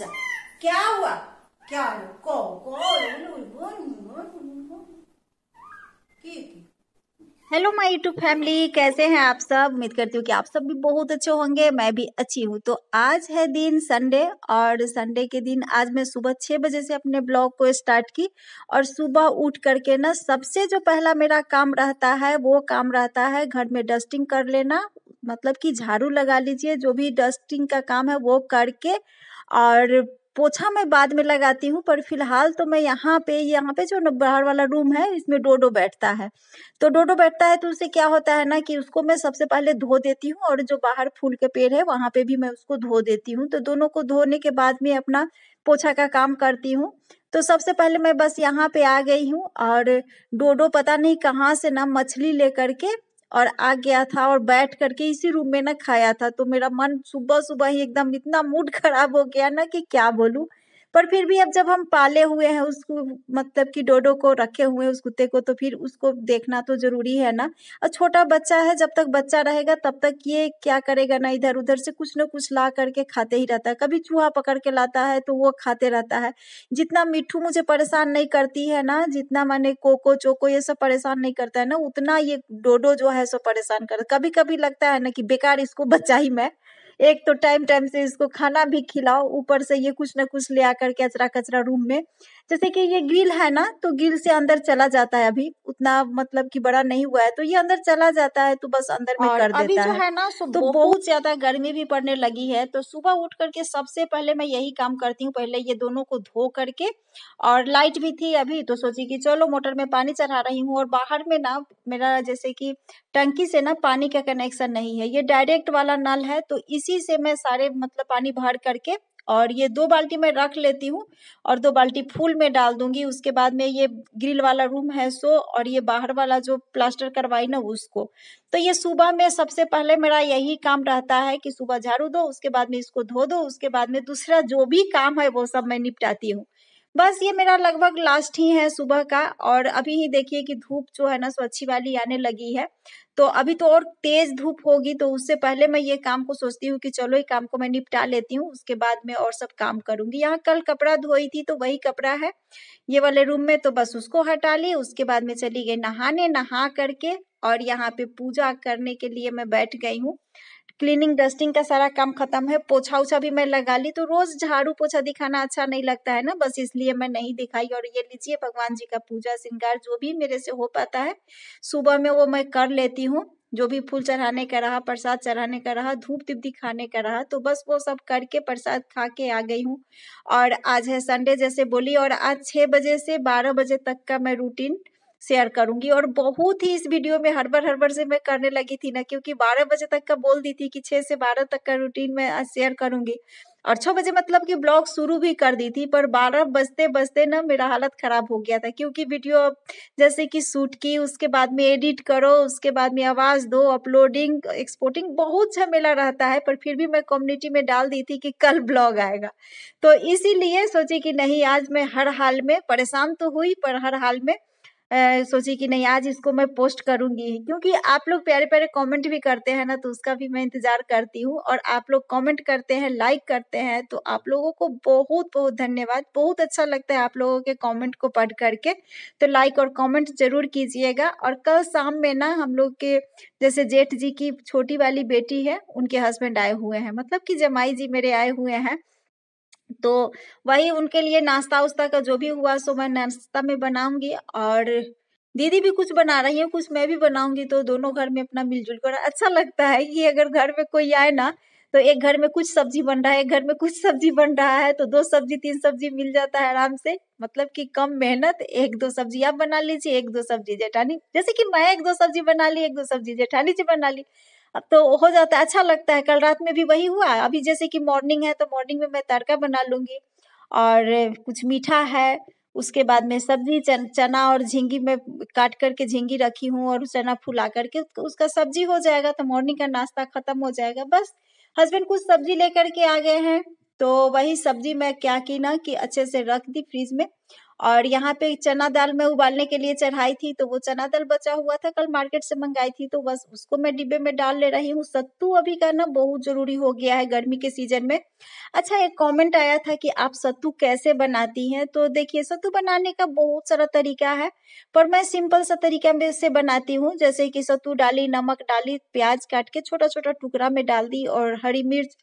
बच्चा क्या हुआ क्या को को हेलो माय यूट्यूब फैमिली कैसे हैं आप सब उम्मीद करती हूँ कि आप सब भी बहुत अच्छे होंगे मैं भी अच्छी हूँ तो आज है दिन संडे और संडे के दिन आज मैं सुबह छः बजे से अपने ब्लॉग को स्टार्ट की और सुबह उठ करके ना सबसे जो पहला मेरा काम रहता है वो काम रहता है घर में डस्टिंग कर लेना मतलब कि झाड़ू लगा लीजिए जो भी डस्टिंग का काम है वो करके और पोछा मैं बाद में लगाती हूँ पर फिलहाल तो मैं यहाँ पे यहाँ पे जो बाहर वाला रूम है इसमें डोडो बैठता है तो डोडो बैठता है तो उससे क्या होता है ना कि उसको मैं सबसे पहले धो देती हूँ और जो बाहर फूल के पेड़ है वहाँ पे भी मैं उसको धो देती हूँ तो दोनों को धोने के बाद में अपना पोछा का काम करती हूँ तो सबसे पहले मैं बस यहाँ पे आ गई हूँ और डोडो पता नहीं कहाँ से ना मछली लेकर के और आ गया था और बैठ करके इसी रूम में ना खाया था तो मेरा मन सुबह सुबह ही एकदम इतना मूड खराब हो गया ना कि क्या बोलूँ पर फिर भी अब जब हम पाले हुए हैं उसको मतलब कि डोडो को रखे हुए उस कुत्ते को तो फिर उसको देखना तो जरूरी है ना और छोटा बच्चा है जब तक बच्चा रहेगा तब तक ये क्या करेगा ना इधर उधर से कुछ ना कुछ ला करके खाते ही रहता है कभी चूहा पकड़ के लाता है तो वो खाते रहता है जितना मिट्ठू मुझे परेशान नहीं करती है ना जितना मैंने कोको चोको ये सब परेशान नहीं करता है ना उतना ये डोडो जो है सो परेशान करता कभी कभी लगता है ना कि बेकार इसको बच्चा ही मैं एक तो टाइम टाइम से इसको खाना भी खिलाओ ऊपर से ये कुछ ना कुछ ले आकर के अचरा कचरा रूम में जैसे कि ये ग्रिल है ना तो गिल से अंदर चला जाता है अभी उतना मतलब कि बड़ा नहीं हुआ है तो ये अंदर चला जाता है तो बस अंदर में कर अभी देता अभी जो है ना तो बहुत, बहुत ज्यादा गर्मी भी पड़ने लगी है तो सुबह उठ करके सबसे पहले मैं यही काम करती हूँ पहले ये दोनों को धो करके और लाइट भी थी अभी तो सोची कि चलो मोटर में पानी चढ़ा रही हूँ और बाहर में ना मेरा जैसे कि टंकी से ना पानी का कनेक्शन नहीं है ये डायरेक्ट वाला नल है तो इसी से मैं सारे मतलब पानी भर करके और ये दो बाल्टी मैं रख लेती हूँ और दो बाल्टी फूल में डाल दूंगी उसके बाद में ये ग्रिल वाला रूम है सो और ये बाहर वाला जो प्लास्टर करवाई ना उसको तो ये सुबह में सबसे पहले मेरा यही काम रहता है कि सुबह झाड़ू दो उसके बाद में इसको धो दो उसके बाद में दूसरा जो भी काम है वो सब मैं निपटाती हूँ बस ये मेरा लगभग लास्ट ही है सुबह का और अभी ही देखिए कि धूप जो है ना सो अच्छी वाली आने लगी है तो अभी तो और तेज धूप होगी तो उससे पहले मैं ये काम को सोचती हूँ कि चलो ये काम को मैं निपटा लेती हूँ उसके बाद में और सब काम करूंगी यहाँ कल कपड़ा धोई थी तो वही कपड़ा है ये वाले रूम में तो बस उसको हटा ली उसके बाद में चली गई नहाने नहा करके और यहाँ पे पूजा करने के लिए मैं बैठ गई हूँ क्लीनिंग डस्टिंग का सारा काम खत्म है पोछा उछा भी मैं लगा ली तो रोज झाड़ू पोछा दिखाना अच्छा नहीं लगता है ना बस इसलिए मैं नहीं दिखाई और ये लीजिए भगवान जी का पूजा श्रृंगार जो भी मेरे से हो पाता है सुबह में वो मैं कर लेती हूँ जो भी फूल चढ़ाने का रहा प्रसाद चढ़ाने का रहा धूप दीप दिखाने का रहा तो बस वो सब करके प्रसाद खा के आ गई हूँ और आज है संडे जैसे बोली और आज छः बजे से बारह बजे तक का मैं रूटीन शेयर करूंगी और बहुत ही इस वीडियो में हर बार से मैं करने लगी थी ना क्योंकि बारह बजे तक का बोल दी थी कि 6 से बारह तक का रूटीन मैं शेयर करूंगी और 6 बजे मतलब कि ब्लॉग शुरू भी कर दी थी पर बारह बजते बजते ना मेरा हालत खराब हो गया था क्योंकि वीडियो अब जैसे कि शूट की उसके बाद में एडिट करो उसके बाद में आवाज दो अपलोडिंग एक्सपोर्टिंग बहुत झमेला रहता है पर फिर भी मैं कम्युनिटी में डाल दी थी कि कल ब्लॉग आएगा तो इसीलिए सोची कि नहीं आज मैं हर हाल में परेशान तो हुई पर हर हाल में सोची कि नहीं आज इसको मैं पोस्ट करूंगी क्योंकि आप लोग प्यारे प्यारे कमेंट भी करते हैं ना तो उसका भी मैं इंतजार करती हूँ और आप लोग कमेंट करते हैं लाइक करते हैं तो आप लोगों को बहुत बहुत धन्यवाद बहुत अच्छा लगता है आप लोगों के कमेंट को पढ़ करके तो लाइक और कमेंट जरूर कीजिएगा और कल शाम में ना हम लोग के जैसे जेठ जी की छोटी वाली बेटी है उनके हस्बैंड आए हुए हैं मतलब कि जमाई जी मेरे आए हुए हैं तो वही उनके लिए नाश्ता उस्ता का जो भी हुआ सो मैं नाश्ता में बनाऊंगी और दीदी भी कुछ बना रही है कुछ मैं भी बनाऊंगी तो दोनों घर में अपना मिलजुल कर अच्छा लगता है कि अगर घर में कोई आए ना तो एक घर में कुछ सब्जी बन रहा है एक घर में कुछ सब्जी बन रहा है तो दो सब्जी तीन सब्जी मिल जाता है आराम से मतलब कि कम मेहनत एक दो सब्जी आप बना लीजिए एक दो सब्जी जेठानी जैसे कि मैं एक दो सब्जी बना ली एक दो सब्जी जेठानी जी बना ली अब तो हो जाता है अच्छा लगता है कल रात में भी वही हुआ अभी जैसे कि मॉर्निंग है तो मॉर्निंग में मैं तड़का बना लूंगी और कुछ मीठा है उसके बाद में सब्जी चन, चना और झिंगी में काट करके झिंगी रखी हूँ और चना फुला करके तो उसका सब्जी हो जाएगा तो मॉर्निंग का नाश्ता खत्म हो जाएगा बस हस्बैंड कुछ सब्जी लेकर के आ गए हैं तो वही सब्जी मैं क्या की ना कि अच्छे से रख दी फ्रिज में और यहाँ पे चना दाल में उबालने के लिए चढ़ाई थी तो वो चना दाल बचा हुआ था कल मार्केट से मंगाई थी तो बस उसको मैं डिब्बे में डाल ले रही हूँ सत्तू अभी का ना बहुत जरूरी हो गया है गर्मी के सीजन में अच्छा एक कमेंट आया था कि आप सत्तू कैसे बनाती हैं तो देखिए सत्तू बनाने का बहुत सारा तरीका है पर मैं सिंपल सा तरीका में से बनाती हूँ जैसे कि सत्तू डाली नमक डाली प्याज काट के छोटा छोटा टुकड़ा में डाल दी और हरी मिर्च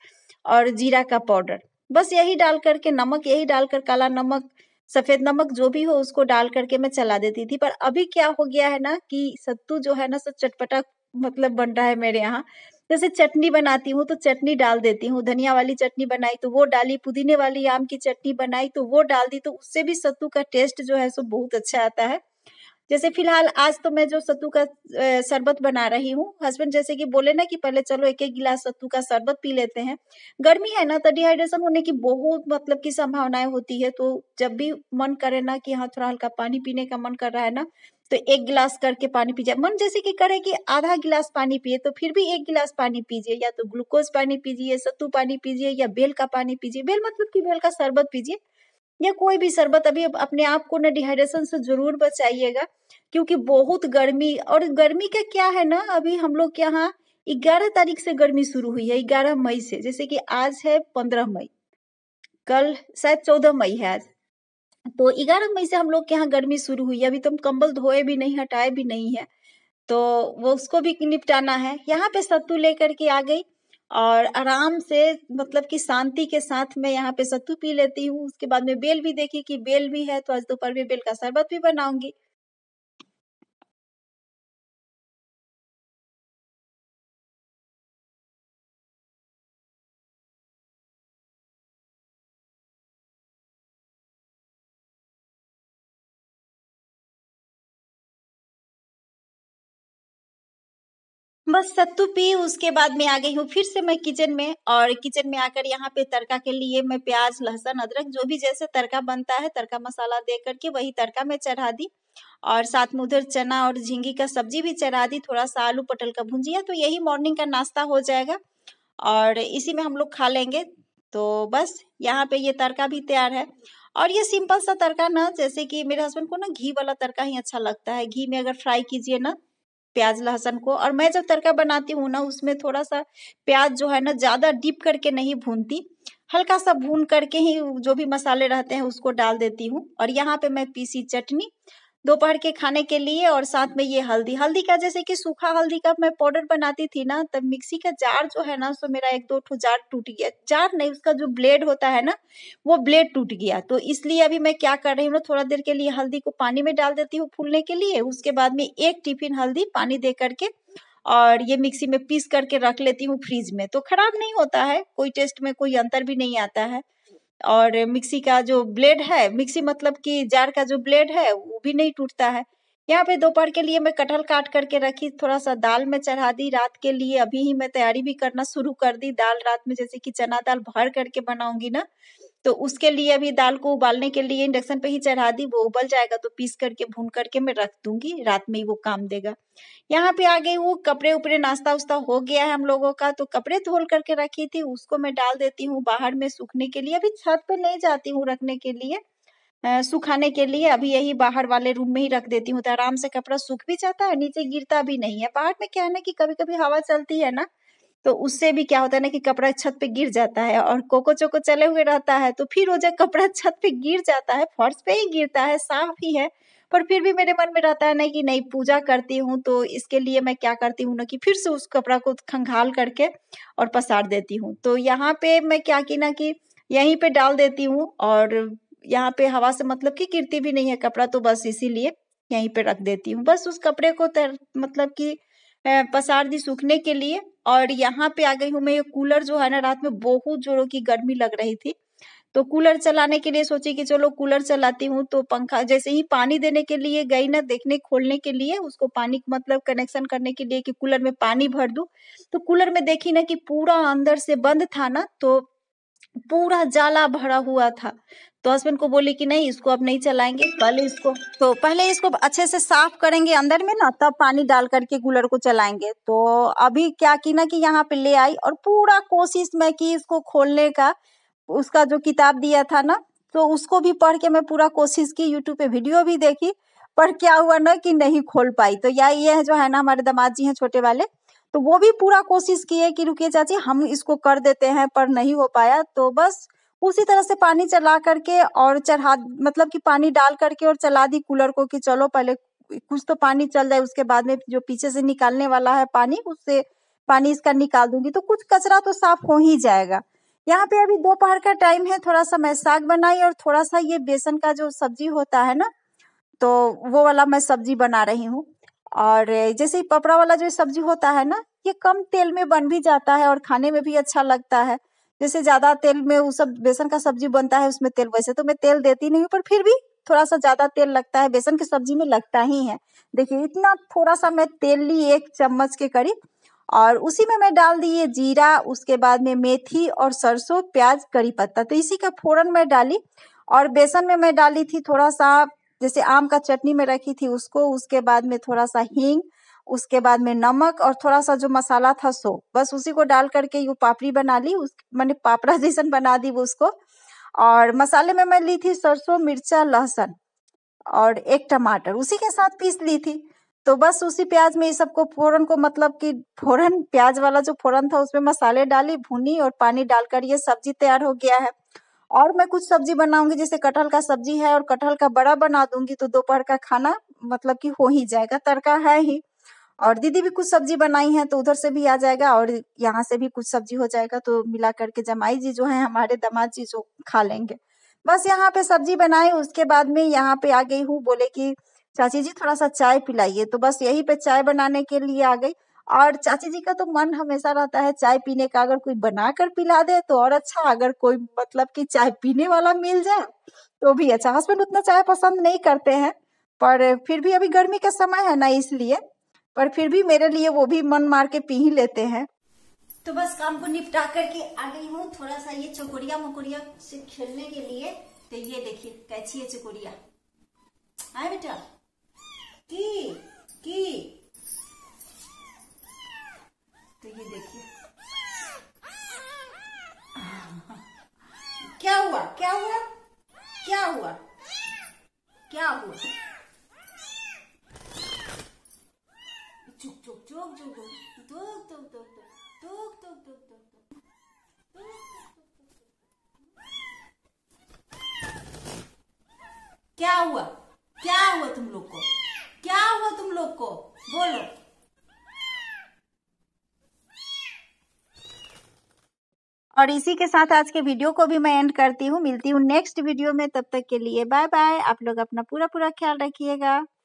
और जीरा का पाउडर बस यही डाल करके नमक यही डालकर काला नमक सफेद नमक जो भी हो उसको डाल करके मैं चला देती थी पर अभी क्या हो गया है ना कि सत्तू जो है ना सो चटपटा मतलब बन रहा है मेरे यहाँ जैसे चटनी बनाती हूँ तो चटनी डाल देती हूँ धनिया वाली चटनी बनाई तो वो डाली पुदीने वाली आम की चटनी बनाई तो वो डाल दी तो उससे भी सत्तू का टेस्ट जो है सो बहुत अच्छा आता है जैसे फिलहाल आज तो मैं जो सत्तू का शरबत बना रही हूँ हस्बैंड जैसे कि बोले ना कि पहले चलो एक एक गिलास सत्तू का शरबत पी लेते हैं गर्मी है ना तो डिहाइड्रेशन होने की बहुत मतलब की संभावनाएं होती है तो जब भी मन करे ना कि हाँ थोड़ा हल्का पानी पीने का मन कर रहा है ना तो एक गिलास करके पानी पी जाए मन जैसे कि करे कि आधा गिलास पानी पिए तो फिर भी एक गिलास पानी पीजिए या तो ग्लूकोज पानी पीजिए सत्तू पानी पीजिए या बेल का पानी पीजिए बेल मतलब की बेल का शरबत पीजिए या कोई भी शरबत अभी अपने आप को ना डिहाइड्रेशन से जरूर बचाइएगा क्योंकि बहुत गर्मी और गर्मी का क्या है ना अभी हम लोग के यहाँ ग्यारह तारीख से गर्मी शुरू हुई है ग्यारह मई से जैसे कि आज है पंद्रह मई कल शायद चौदह मई है आज तो ग्यारह मई से हम लोग के यहाँ गर्मी शुरू हुई है अभी तो हम कंबल धोए भी नहीं हटाए भी नहीं है तो वो उसको भी निपटाना है यहाँ पे सत्तू लेकर के आ गई और आराम से मतलब कि शांति के साथ मैं यहाँ पे सत्तू पी लेती हूँ उसके बाद में बेल भी देखी कि बेल भी है तो आज दोपहर में बेल का शरबत भी बनाऊंगी बस सत्तू तो पी उसके बाद में आ गई हूँ फिर से मैं किचन में और किचन में आकर यहाँ पे तड़का के लिए मैं प्याज लहसुन अदरक जो भी जैसे तड़का बनता है तड़का मसाला दे करके वही तड़का मैं चढ़ा दी और साथ में उधर चना और झिंगी का सब्जी भी चढ़ा दी थोड़ा सा आलू पटल का भुंजिया तो यही मॉर्निंग का नाश्ता हो जाएगा और इसी में हम लोग खा लेंगे तो बस यहाँ पे ये तड़का भी तैयार है और ये सिंपल सा तड़का ना जैसे कि मेरे हस्बैंड को ना घी वाला तड़का ही अच्छा लगता है घी में अगर फ्राई कीजिए ना प्याज लहसन को और मैं जब तड़का बनाती हूँ ना उसमें थोड़ा सा प्याज जो है ना ज़्यादा डीप करके नहीं भूनती हल्का सा भून करके ही जो भी मसाले रहते हैं उसको डाल देती हूँ और यहाँ पे मैं पीसी चटनी दोपहर के खाने के लिए और साथ में ये हल्दी हल्दी का जैसे कि सूखा हल्दी का मैं पाउडर बनाती थी ना तब मिक्सी का जार जो है ना सो मेरा एक दो जार टूट गया जार नहीं उसका जो ब्लेड होता है ना वो ब्लेड टूट गया तो इसलिए अभी मैं क्या कर रही हूँ ना थोड़ा देर के लिए हल्दी को पानी में डाल देती हूँ फूलने के लिए उसके बाद में एक टिफिन हल्दी पानी दे करके और ये मिक्सी में पीस करके रख लेती हूँ फ्रीज में तो खराब नहीं होता है कोई टेस्ट में कोई अंतर भी नहीं आता है और मिक्सी का जो ब्लेड है मिक्सी मतलब कि जार का जो ब्लेड है वो भी नहीं टूटता है यहाँ पे दोपहर के लिए मैं कटहल काट करके रखी थोड़ा सा दाल में चढ़ा दी रात के लिए अभी ही मैं तैयारी भी करना शुरू कर दी दाल रात में जैसे कि चना दाल भर करके बनाऊंगी ना तो उसके लिए अभी दाल को उबालने के लिए इंडक्शन पे ही चढ़ा दी वो उबल जाएगा तो पीस करके भून करके मैं रख दूंगी रात में ही वो काम देगा यहाँ पे आ गई वो कपड़े उपड़े नाश्ता उस्ता हो गया है हम लोगों का तो कपड़े धोल करके रखी थी उसको मैं डाल देती हूँ बाहर में सूखने के लिए अभी छत पे नहीं जाती हूँ रखने के लिए सुखाने के लिए अभी यही बाहर वाले रूम में ही रख देती हूँ तो आराम से कपड़ा सूख भी जाता है नीचे गिरता भी नहीं है बाहर में क्या है ना कि कभी कभी हवा चलती है ना तो उससे भी क्या होता है ना कि कपड़ा छत पे गिर जाता है और कोको चोको चले हुए रहता है तो फिर वो जब कपड़ा छत पे गिर जाता है फर्श पे ही गिरता है साफ ही है पर फिर भी मेरे मन में रहता है ना कि नहीं पूजा करती हूँ तो इसके लिए मैं क्या करती हूँ ना कि फिर से उस कपड़ा को खंगाल करके और पसार देती हूँ तो यहाँ पे मैं क्या की ना कि यहीं पे डाल देती हूँ और यहाँ पे हवा से मतलब कि गिरती भी नहीं है कपड़ा तो बस इसीलिए यहीं पे रख देती हूँ बस उस कपड़े को तर, मतलब कि पसार दी सूखने के लिए और यहाँ पे आ गई हूँ मैं ये कूलर जो है ना रात में बहुत जोरों की गर्मी लग रही थी तो कूलर चलाने के लिए सोची कि चलो कूलर चलाती हूँ तो पंखा जैसे ही पानी देने के लिए गई ना देखने खोलने के लिए उसको पानी मतलब कनेक्शन करने के लिए कि कूलर में पानी भर दूँ तो कूलर में देखी ना कि पूरा अंदर से बंद था ना तो पूरा जाला भरा हुआ था तो हस्बैंड को बोले कि नहीं इसको अब नहीं चलाएंगे पहले इसको तो पहले इसको अच्छे से साफ करेंगे अंदर में ना तब पानी डाल करके कूलर को चलाएंगे तो अभी क्या की ना कि यहाँ पे ले आई और पूरा कोशिश में की इसको खोलने का उसका जो किताब दिया था ना तो उसको भी पढ़ के मैं पूरा कोशिश की यूट्यूब पे वीडियो भी देखी पर क्या हुआ ना कि नहीं खोल पाई तो या ये जो है ना हमारे दामाद जी हैं छोटे वाले तो वो भी पूरा कोशिश किए कि रुकिए चाची हम इसको कर देते हैं पर नहीं हो पाया तो बस उसी तरह से पानी चला करके और चढ़ा मतलब कि पानी डाल करके और चला दी कूलर को कि चलो पहले कुछ तो पानी चल जाए उसके बाद में जो पीछे से निकालने वाला है पानी उससे पानी इसका निकाल दूंगी तो कुछ कचरा तो साफ हो ही जाएगा यहाँ पे अभी दोपहर का टाइम है थोड़ा सा मैं साग बनाई और थोड़ा सा ये बेसन का जो सब्जी होता है ना तो वो वाला मैं सब्जी बना रही हूँ और जैसे पपड़ा वाला जो सब्जी होता है ना ये कम तेल में बन भी जाता है और खाने में भी अच्छा लगता है जैसे ज्यादा तेल में वो सब बेसन का सब्जी बनता है उसमें तेल वैसे तो मैं तेल देती नहीं हूँ पर फिर भी थोड़ा सा ज्यादा तेल लगता है बेसन की सब्जी में लगता ही है देखिए इतना थोड़ा सा मैं तेल ली एक चम्मच के करीब और उसी में मैं डाल दी ये जीरा उसके बाद में मेथी और सरसों प्याज करी पत्ता तो इसी का फोरन मैं डाली और बेसन में मैं डाली थी थोड़ा सा जैसे आम का चटनी में रखी थी उसको उसके बाद में थोड़ा सा हींग उसके बाद में नमक और थोड़ा सा जो मसाला था सो बस उसी को डाल करके यू पापड़ी बना ली उस मैंने पापड़ा जैसा बना दी वो उसको और मसाले में मैं ली थी सरसों मिर्चा लहसुन और एक टमाटर उसी के साथ पीस ली थी तो बस उसी प्याज में ये सबको फोरन को मतलब कि फोरन प्याज वाला जो फोरन था उसमें मसाले डाली भुनी और पानी डालकर ये सब्जी तैयार हो गया है और मैं कुछ सब्जी बनाऊंगी जैसे कटहल का सब्जी है और कटहल का बड़ा बना दूंगी तो दोपहर का खाना मतलब कि हो ही जाएगा तड़का है ही और दीदी भी कुछ सब्जी बनाई है तो उधर से भी आ जाएगा और यहाँ से भी कुछ सब्जी हो जाएगा तो मिला करके जमाई जी जो है हमारे दमाद जी जो खा लेंगे बस यहाँ पे सब्जी बनाए उसके बाद में यहाँ पे आ गई हूँ बोले कि चाची जी थोड़ा सा चाय पिलाइए तो बस यही पे चाय बनाने के लिए आ गई और चाची जी का तो मन हमेशा रहता है चाय पीने का अगर कोई बना कर पिला दे तो और अच्छा अगर कोई मतलब कि चाय पीने वाला मिल जाए तो भी अच्छा हस्बैंड उतना चाय पसंद नहीं करते हैं पर फिर भी अभी गर्मी का समय है ना इसलिए पर फिर भी मेरे लिए वो भी मन मार के पी ही लेते हैं तो बस काम को निपटा करके आ गई हूँ थोड़ा सा ये चकोरिया मकोरिया से खेलने के लिए तो ये देखिए कैची है चकोरिया आए बेटा क्या हुआ क्या हुआ तुम लोग को क्या हुआ तुम लोग को बोलो और इसी के साथ आज के वीडियो को भी मैं एंड करती हूँ मिलती हूँ नेक्स्ट वीडियो में तब तक के लिए बाय बाय आप लोग अपना पूरा पूरा ख्याल रखिएगा